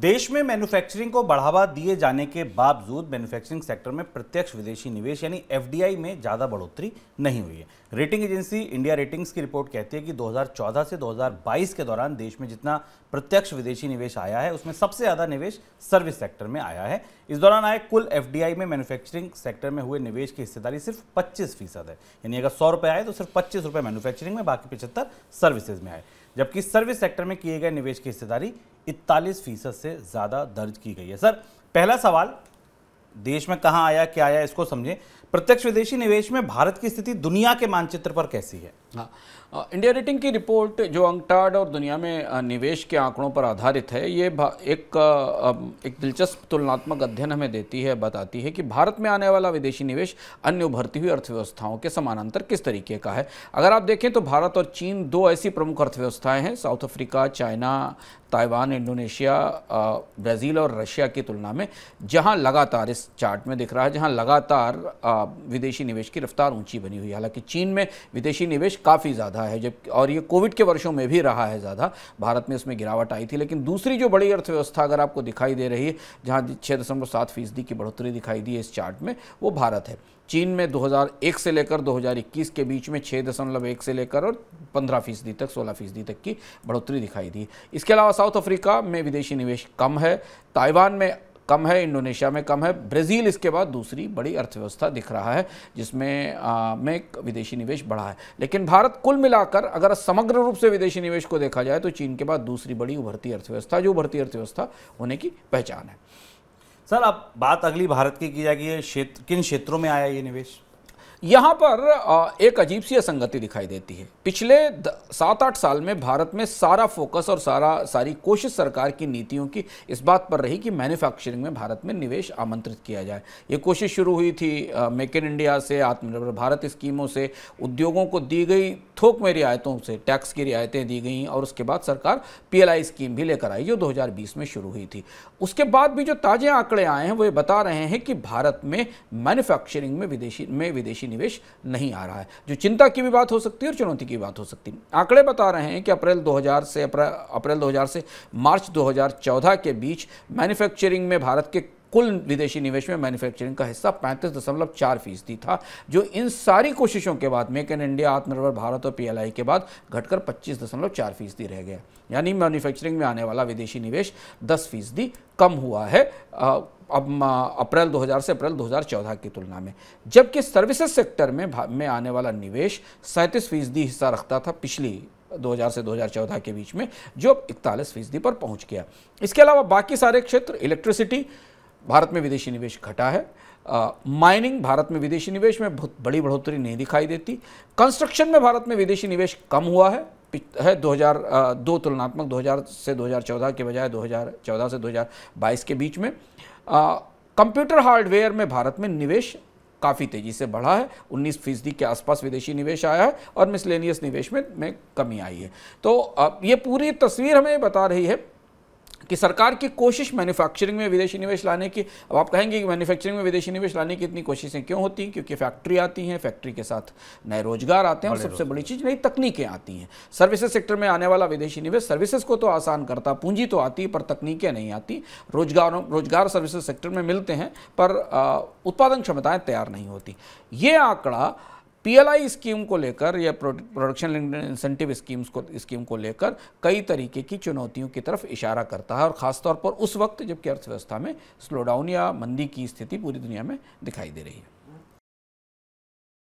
देश में मैन्युफैक्चरिंग को बढ़ावा दिए जाने के बावजूद मैन्युफैक्चरिंग सेक्टर में प्रत्यक्ष विदेशी निवेश यानी एफडीआई में ज़्यादा बढ़ोतरी नहीं हुई है रेटिंग एजेंसी इंडिया रेटिंग्स की रिपोर्ट कहती है कि 2014 से 2022 के दौरान देश में जितना प्रत्यक्ष विदेशी निवेश आया है उसमें सबसे ज़्यादा निवेश सर्विस सेक्टर में आया है इस दौरान आए कुल एफ में मैनुफैक्चरिंग सेक्टर में हुए निवेश की हिस्सेदारी सिर्फ पच्चीस है यानी अगर सौ आए तो सिर्फ पच्चीस मैन्युफैक्चरिंग में बाकी पचहत्तर सर्विसेज में आए जबकि सर्विस सेक्टर में किए गए निवेश की हिस्सेदारी इकतालीस फीसद से ज़्यादा दर्ज की गई है सर पहला सवाल देश में कहाँ आया क्या आया इसको समझें प्रत्यक्ष विदेशी निवेश में भारत की स्थिति दुनिया के मानचित्र पर कैसी है हाँ इंडिया रेटिंग की रिपोर्ट जो अंकटाड और दुनिया में निवेश के आंकड़ों पर आधारित है ये एक एक दिलचस्प तुलनात्मक अध्ययन हमें देती है बताती है कि भारत में आने वाला विदेशी निवेश अन्य उभरती हुई अर्थव्यवस्थाओं के समानांतर किस तरीके का है अगर आप देखें तो भारत और चीन दो ऐसी प्रमुख अर्थव्यवस्थाएँ हैं South Africa China Taiwan Indonesia Brazil और रशिया की तुलना में जहां लगातार इस चार्ट में दिख रहा है जहां लगातार विदेशी निवेश की रफ्तार ऊंची बनी हुई है हालांकि चीन में विदेशी निवेश काफ़ी ज़्यादा है जब और ये कोविड के वर्षों में भी रहा है ज़्यादा भारत में इसमें गिरावट आई थी लेकिन दूसरी जो बड़ी अर्थव्यवस्था अगर आपको दिखाई दे रही है जहाँ छः फीसदी की बढ़ोतरी दिखाई दी है इस चार्ट में वो भारत है चीन में 2001 से लेकर 2021 के बीच में छः दशमलव एक से लेकर और पंद्रह फीसदी तक सोलह फीसदी तक की बढ़ोतरी दिखाई दी इसके अलावा साउथ अफ्रीका में विदेशी निवेश कम है ताइवान में कम है इंडोनेशिया में कम है ब्राज़ील इसके बाद दूसरी बड़ी अर्थव्यवस्था दिख रहा है जिसमें आ, में विदेशी निवेश बढ़ा है लेकिन भारत कुल मिलाकर अगर समग्र रूप से विदेशी निवेश को देखा जाए तो चीन के बाद दूसरी बड़ी उभरती अर्थव्यवस्था जो उभरती अर्थव्यवस्था होने की पहचान है सर अब बात अगली भारत की की जाएगी क्षेत्र किन क्षेत्रों में आया ये निवेश यहाँ पर एक अजीब सी असंगति दिखाई देती है पिछले सात आठ साल में भारत में सारा फोकस और सारा सारी कोशिश सरकार की नीतियों की इस बात पर रही कि मैन्युफैक्चरिंग में भारत में निवेश आमंत्रित किया जाए ये कोशिश शुरू हुई थी मेक इन इंडिया से आत्मनिर्भर भारत स्कीमों से उद्योगों को दी गई थोक में रियायतों से टैक्स की रियायतें दी गई और उसके बाद सरकार पी स्कीम भी लेकर आई जो दो में शुरू हुई थी उसके बाद भी जो ताज़े आंकड़े आए हैं वो ये बता रहे हैं कि भारत में मैन्युफैक्चरिंग में विदेशी में विदेशी विदेशी निवेश नहीं आ रहा है जो चिंता की भी बात हो सकती है और चुनौती की बात हो सकती है आंकड़े बता रहे हैं कि अप्रैल 2000 से अप्रैल 2000 से मार्च 2014 के बीच मैन्युफैक्चरिंग में भारत के कुल विदेशी निवेश में मैन्युफैक्चरिंग का हिस्सा पैंतीस दशमलव चार फीसदी था जो इन सारी कोशिशों के बाद मेक इन इंडिया आत्मनिर्भर भारत और पीएलआई के बाद घटकर पच्चीस दशमलव चार फीसदी रह गया यानी मैन्युफैक्चरिंग में आने वाला विदेशी निवेश दस फीसदी कम हुआ है अब अप्रैल 2000 से अप्रैल 2014 की तुलना में जबकि सर्विसेज सेक्टर में में आने वाला निवेश सैंतीस फीसदी हिस्सा रखता था पिछली 2000 से 2014 के बीच में जो अब इकतालीस फीसदी पर पहुंच गया इसके अलावा बाकी सारे क्षेत्र इलेक्ट्रिसिटी भारत में विदेशी निवेश घटा है माइनिंग भारत में विदेशी निवेश में बहुत बड़ी बढ़ोतरी नहीं दिखाई देती कंस्ट्रक्शन में भारत में विदेशी निवेश कम हुआ है है दो तुलनात्मक 2000 से 2014 के बजाय 2014 से 2022 के बीच में कंप्यूटर हार्डवेयर में भारत में निवेश काफ़ी तेज़ी से बढ़ा है 19 फीसदी के आसपास विदेशी निवेश आया है और मिसलेनियस निवेश में, में कमी आई है तो ये पूरी तस्वीर हमें बता रही है कि सरकार की कोशिश मैन्युफैक्चरिंग में विदेशी निवेश लाने की अब आप कहेंगे कि मैन्युफैक्चरिंग में विदेशी निवेश लाने की इतनी कोशिशें क्यों होती हैं क्योंकि फैक्ट्री आती हैं फैक्ट्री के साथ नए रोजगार आते हैं और सबसे बड़ी चीज़ नई तकनीकें आती हैं सर्विसेज सेक्टर में आने वाला विदेशी निवेश सर्विसेज को तो आसान करता पूंजी तो आती है पर तकनीकें नहीं आती रोजगारों रोजगार सर्विसेज सेक्टर में मिलते हैं पर उत्पादन क्षमताएँ तैयार नहीं होती ये आंकड़ा पीएलआई स्कीम को लेकर या प्रोडक्शन इंसेंटिव स्कीम्स को स्कीम को लेकर कई तरीके की चुनौतियों की तरफ इशारा करता है और ख़ासतौर पर उस वक्त जबकि अर्थव्यवस्था में स्लोडाउन या मंदी की स्थिति पूरी दुनिया में दिखाई दे रही है